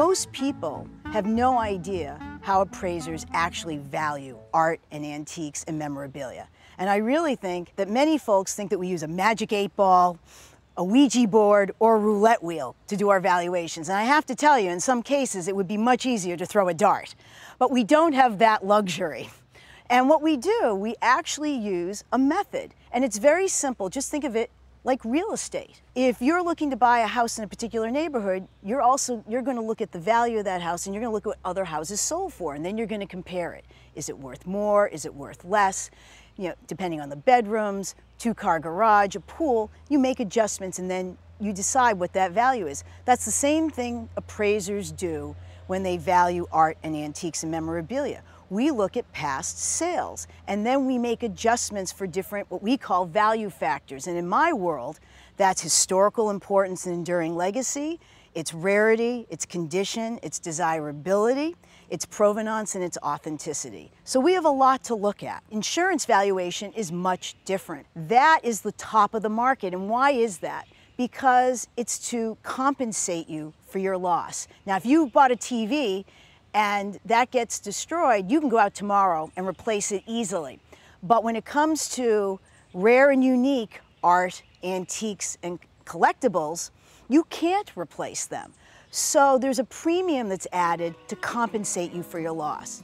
Most people have no idea how appraisers actually value art and antiques and memorabilia. And I really think that many folks think that we use a magic eight ball, a Ouija board, or a roulette wheel to do our valuations. And I have to tell you, in some cases, it would be much easier to throw a dart. But we don't have that luxury. And what we do, we actually use a method. And it's very simple. Just think of it like real estate. If you're looking to buy a house in a particular neighborhood, you're also you're going to look at the value of that house and you're going to look at what other houses sold for and then you're going to compare it. Is it worth more? Is it worth less? You know, depending on the bedrooms, two-car garage, a pool, you make adjustments and then you decide what that value is. That's the same thing appraisers do when they value art and antiques and memorabilia we look at past sales and then we make adjustments for different what we call value factors. And in my world, that's historical importance and enduring legacy, its rarity, its condition, its desirability, its provenance, and its authenticity. So we have a lot to look at. Insurance valuation is much different. That is the top of the market. And why is that? Because it's to compensate you for your loss. Now, if you bought a TV and that gets destroyed, you can go out tomorrow and replace it easily. But when it comes to rare and unique art, antiques, and collectibles, you can't replace them. So there's a premium that's added to compensate you for your loss.